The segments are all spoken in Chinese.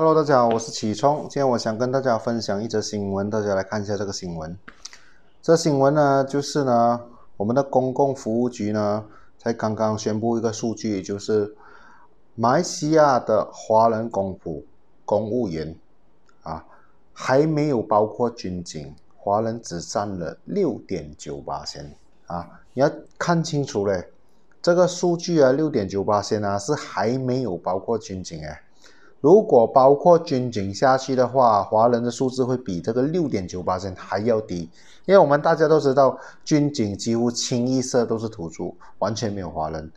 Hello，大家好，我是启聪。今天我想跟大家分享一则新闻，大家来看一下这个新闻。这新闻呢，就是呢，我们的公共服务局呢，才刚刚宣布一个数据，就是马来西亚的华人公仆公务员啊，还没有包括军警，华人只占了六点九八千。啊，你要看清楚嘞，这个数据啊，六点九八千啊，是还没有包括军警哎。如果包括军警下去的话，华人的数字会比这个六点九八线还要低，因为我们大家都知道，军警几乎清一色都是土著，完全没有华人。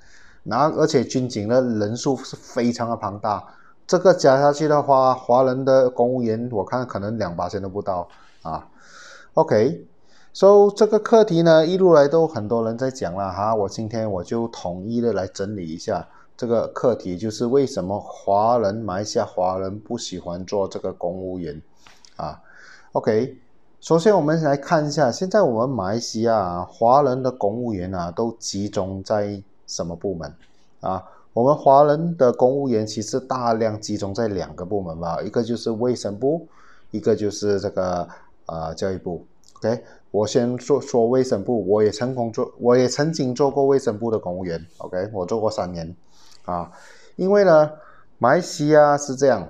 然后，而且军警的人数是非常的庞大。这个加下去的话，华人的公务员，我看可能两八千都不到啊。OK，so 这个课题呢，一路来都很多人在讲了哈，我今天我就统一的来整理一下。这个课题就是为什么华人马来西亚华人不喜欢做这个公务员，啊，OK，首先我们来看一下，现在我们马来西亚华人的公务员啊，都集中在什么部门啊？我们华人的公务员其实大量集中在两个部门吧，一个就是卫生部，一个就是这个呃教育部。OK，我先说说卫生部，我也曾工作，我也曾经做过卫生部的公务员，OK，我做过三年。啊，因为呢，埋西亚是这样，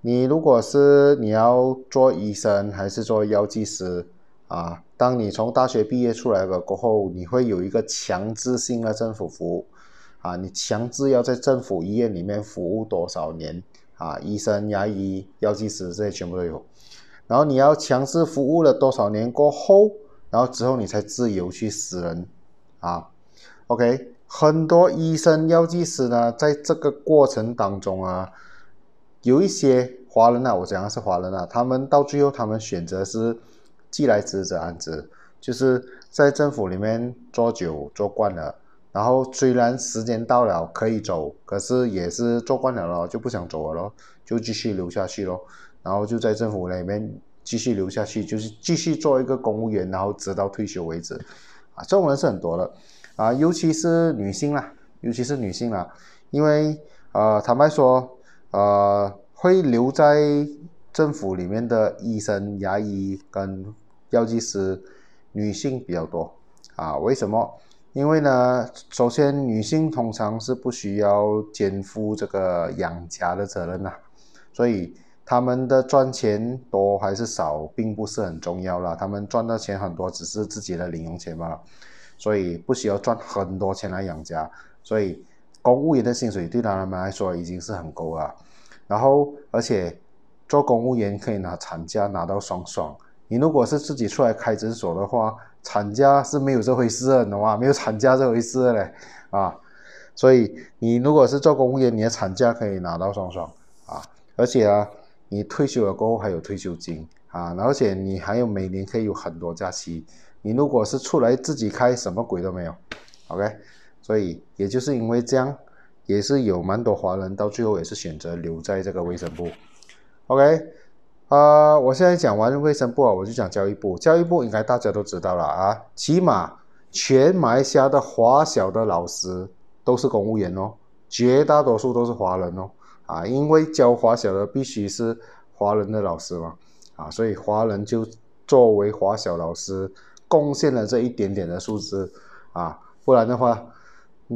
你如果是你要做医生还是做药剂师啊，当你从大学毕业出来了过后，你会有一个强制性的政府服务啊，你强制要在政府医院里面服务多少年啊，医生、牙医、药剂师这些全部都有，然后你要强制服务了多少年过后，然后之后你才自由去死人，啊，OK。很多医生、药剂师呢，在这个过程当中啊，有一些华人啊，我讲的是华人啊，他们到最后，他们选择是既来之则安之，就是在政府里面做久做惯了，然后虽然时间到了可以走，可是也是做惯了了就不想走了，就继续留下去咯，然后就在政府里面继续留下去，就是继续做一个公务员，然后直到退休为止，啊，这种人是很多的。啊，尤其是女性啦，尤其是女性啦，因为呃，坦白说，呃，会留在政府里面的医生、牙医跟药剂师，女性比较多啊。为什么？因为呢，首先女性通常是不需要肩负这个养家的责任呐，所以他们的赚钱多还是少，并不是很重要啦，他们赚的钱很多，只是自己的零用钱嘛。所以不需要赚很多钱来养家，所以公务员的薪水对他们来说已经是很高了。然后，而且做公务员可以拿产假，拿到双双。你如果是自己出来开诊所的话，产假是没有这回事的，懂吗？没有产假这回事嘞，啊。所以你如果是做公务员，你的产假可以拿到双双啊。而且啊，你退休了过后还有退休金啊，而且你还有每年可以有很多假期。你如果是出来自己开，什么鬼都没有，OK？所以也就是因为这样，也是有蛮多华人到最后也是选择留在这个卫生部，OK？啊，我现在讲完卫生部啊，我就讲教育部。教育部应该大家都知道了啊，起码全马来西亚的华小的老师都是公务员哦，绝大多数都是华人哦，啊，因为教华小的必须是华人的老师嘛，啊，所以华人就作为华小老师。贡献了这一点点的数字啊，不然的话，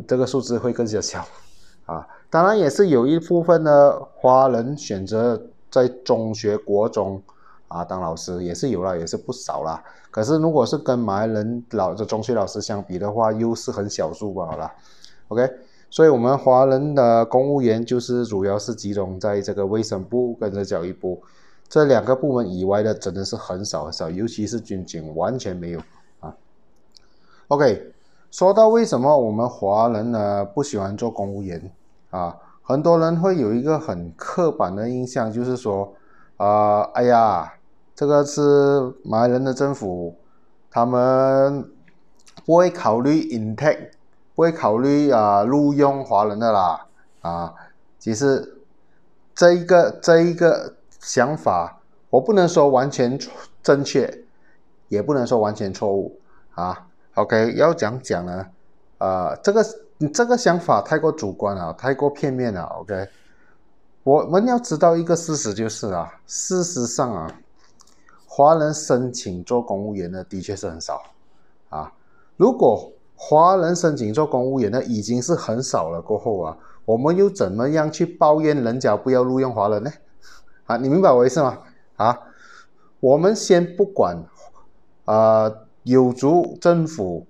这个数字会更加小。啊，当然也是有一部分的华人选择在中学、国中啊当老师，也是有了，也是不少啦。可是如果是跟马来人老的中学老师相比的话，又是很小数罢了。OK，所以，我们华人的公务员就是主要是集中在这个卫生部跟教育部。这两个部门以外的真的是很少很少，尤其是军警完全没有啊。OK，说到为什么我们华人呢不喜欢做公务员啊？很多人会有一个很刻板的印象，就是说啊，哎呀，这个是来人的政府，他们不会考虑 intake，不会考虑啊录用华人的啦啊。其实这一个这一个。想法我不能说完全正确，也不能说完全错误啊。OK，要讲讲呢，呃，这个这个想法太过主观了，太过片面了。OK，我们要知道一个事实就是啊，事实上啊，华人申请做公务员的的确是很少啊。如果华人申请做公务员的已经是很少了，过后啊，我们又怎么样去抱怨人家不要录用华人呢？你明白我意思吗？啊，我们先不管，呃，有族政府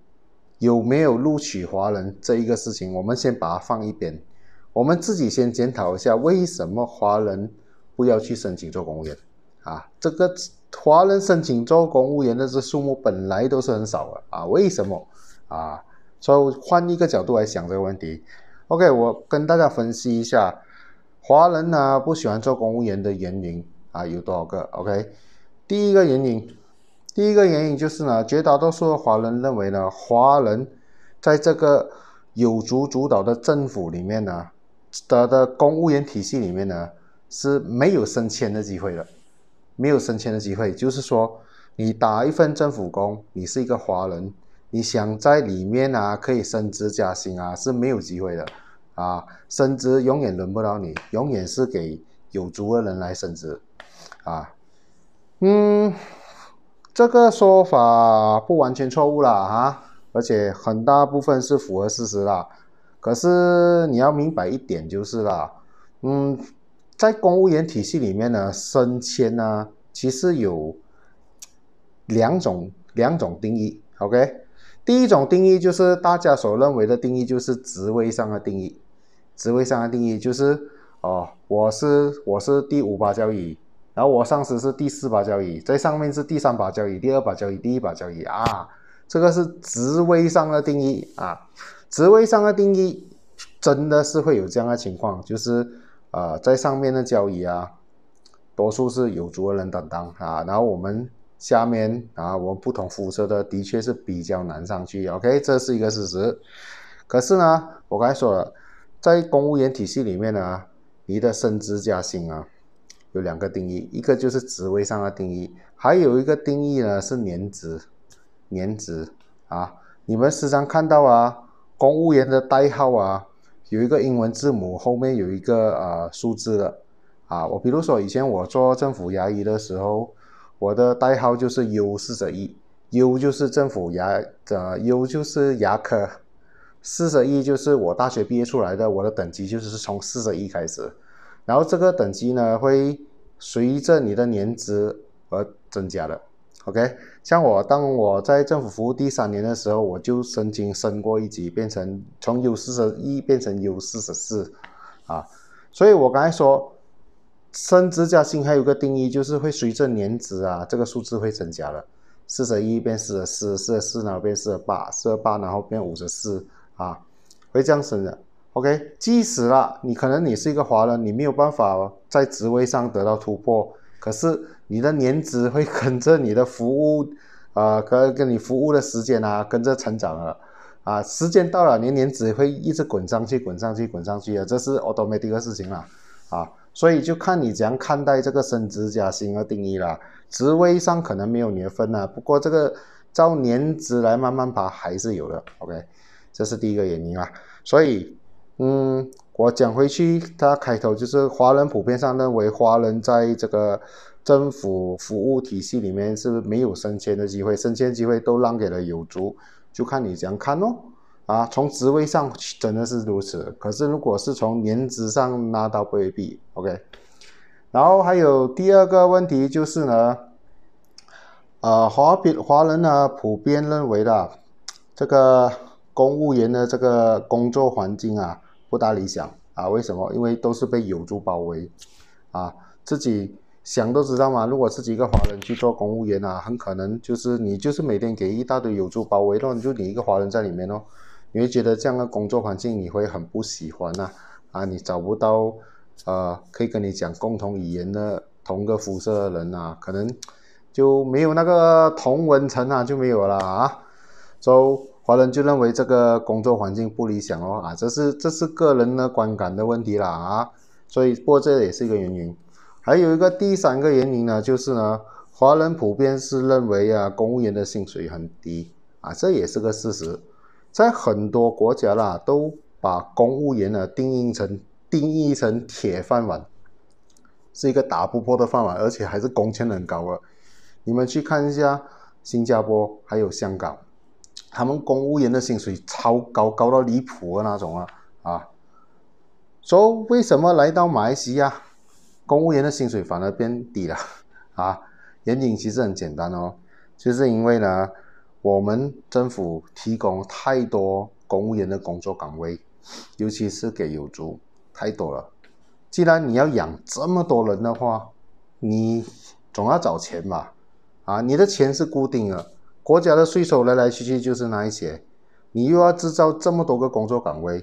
有没有录取华人这一个事情，我们先把它放一边。我们自己先检讨一下，为什么华人不要去申请做公务员？啊，这个华人申请做公务员的这数目本来都是很少的啊，为什么？啊，所以换一个角度来想这个问题。OK，我跟大家分析一下。华人呢不喜欢做公务员的原因啊有多少个？OK，第一个原因，第一个原因就是呢，绝大多数的华人认为呢，华人在这个有族主导的政府里面呢，的的公务员体系里面呢，是没有升迁的机会的，没有升迁的机会，就是说你打一份政府工，你是一个华人，你想在里面啊可以升职加薪啊是没有机会的。啊，升职永远轮不到你，永远是给有足的人来升职，啊，嗯，这个说法不完全错误啦啊，而且很大部分是符合事实啦。可是你要明白一点就是啦，嗯，在公务员体系里面呢，升迁呢其实有两种两种定义，OK，第一种定义就是大家所认为的定义，就是职位上的定义。职位上的定义就是，哦，我是我是第五把交椅，然后我上司是第四把交椅，在上面是第三把交椅，第二把交椅，第一把交椅啊，这个是职位上的定义啊，职位上的定义真的是会有这样的情况，就是呃，在上面的交椅啊，多数是有的人担当啊，然后我们下面啊，我们不同肤色的的确是比较难上去，OK，这是一个事实。可是呢，我刚才说了。在公务员体系里面呢，你的升职加薪啊，有两个定义，一个就是职位上的定义，还有一个定义呢是年职，年职啊，你们时常看到啊，公务员的代号啊，有一个英文字母后面有一个呃数字的啊，我比如说以前我做政府牙医的时候，我的代号就是 U 四十一，U 就是政府牙的 U 就是牙科。四十一就是我大学毕业出来的，我的等级就是从四十一开始，然后这个等级呢会随着你的年资而增加的。OK，像我当我在政府服务第三年的时候，我就曾经升过一级，变成从 U 四十一变成 U 四十四，啊，所以我刚才说升职加薪还有个定义，就是会随着年资啊，这个数字会增加的，四十一变四十四，十四然呢变四十八，四十八然后变五十四。啊，会这样升的。OK，即使了，你可能你是一个华人，你没有办法在职位上得到突破，可是你的年资会跟着你的服务，呃，跟跟你服务的时间啊，跟着成长了。啊，时间到了，年年资会一直滚上去，滚上去，滚上去啊，这是 automatic 的事情了。啊，所以就看你怎样看待这个升职加薪的定义了。职位上可能没有年份了，不过这个照年资来慢慢爬还是有的。OK。这是第一个原因啊，所以，嗯，我讲回去，他开头就是华人普遍上认为，华人在这个政府服务体系里面是没有升迁的机会，升迁机会都让给了有族，就看你怎样看咯。啊，从职位上真的是如此，可是如果是从年资上拉刀未必。o k 然后还有第二个问题就是呢，呃，华比华人呢普遍认为的这个。公务员的这个工作环境啊，不大理想啊。为什么？因为都是被友猪包围，啊，自己想都知道嘛。如果自己一个华人去做公务员啊，很可能就是你就是每天给一大堆友猪包围，然你就你一个华人在里面哦，你会觉得这样的工作环境你会很不喜欢呐。啊，你找不到呃，可以跟你讲共同语言的同个肤色的人啊，可能就没有那个同文层啊，就没有了啊。走。华人就认为这个工作环境不理想哦，啊，这是这是个人的观感的问题啦啊，所以，不过这也是一个原因。还有一个第三个原因呢，就是呢，华人普遍是认为啊，公务员的薪水很低啊，这也是个事实。在很多国家啦，都把公务员呢定义成定义成铁饭碗，是一个打不破的饭碗，而且还是工钱很高啊。你们去看一下新加坡，还有香港。他们公务员的薪水超高，高到离谱的那种啊！啊，说为什么来到马来西亚，公务员的薪水反而变低了？啊，原因其实很简单哦，就是因为呢，我们政府提供太多公务员的工作岗位，尤其是给有族太多了。既然你要养这么多人的话，你总要找钱吧？啊，你的钱是固定的。国家的税收来来去去就是那一些，你又要制造这么多个工作岗位，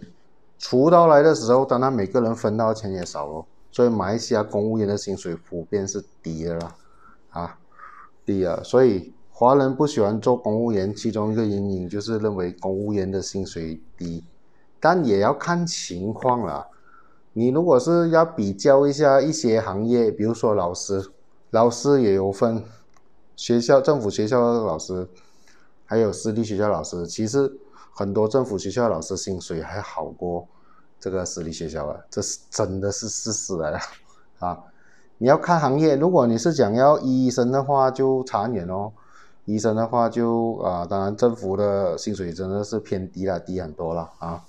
出到来的时候，当然每个人分到钱也少咯。所以马来西亚公务员的薪水普遍是低的啦，啊，低啊，所以华人不喜欢做公务员，其中一个原因就是认为公务员的薪水低，但也要看情况啦。你如果是要比较一下一些行业，比如说老师，老师也有分。学校、政府学校老师，还有私立学校老师，其实很多政府学校老师薪水还好过这个私立学校啊，这是真的是事实来了 啊！你要看行业，如果你是讲要医生的话，就长远哦。医生的话，就啊，当然政府的薪水真的是偏低了，低很多了啊。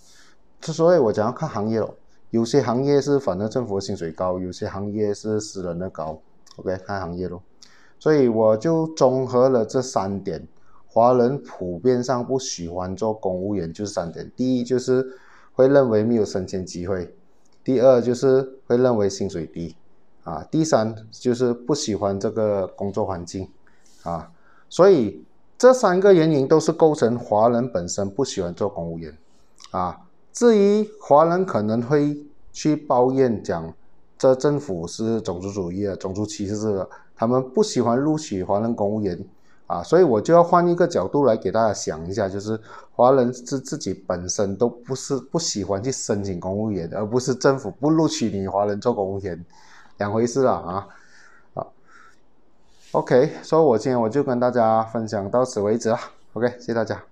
所以我讲要看行业喽，有些行业是反正政府薪水高，有些行业是私人的高。OK，看行业喽。所以我就综合了这三点，华人普遍上不喜欢做公务员就是三点：第一就是会认为没有升迁机会，第二就是会认为薪水低，啊，第三就是不喜欢这个工作环境，啊，所以这三个原因都是构成华人本身不喜欢做公务员，啊，至于华人可能会去抱怨讲，这政府是种族主义啊，种族歧视个。他们不喜欢录取华人公务员，啊，所以我就要换一个角度来给大家想一下，就是华人自自己本身都不是不喜欢去申请公务员，而不是政府不录取你华人做公务员，两回事了啊，啊，OK，所以，我今天我就跟大家分享到此为止了，OK，谢谢大家。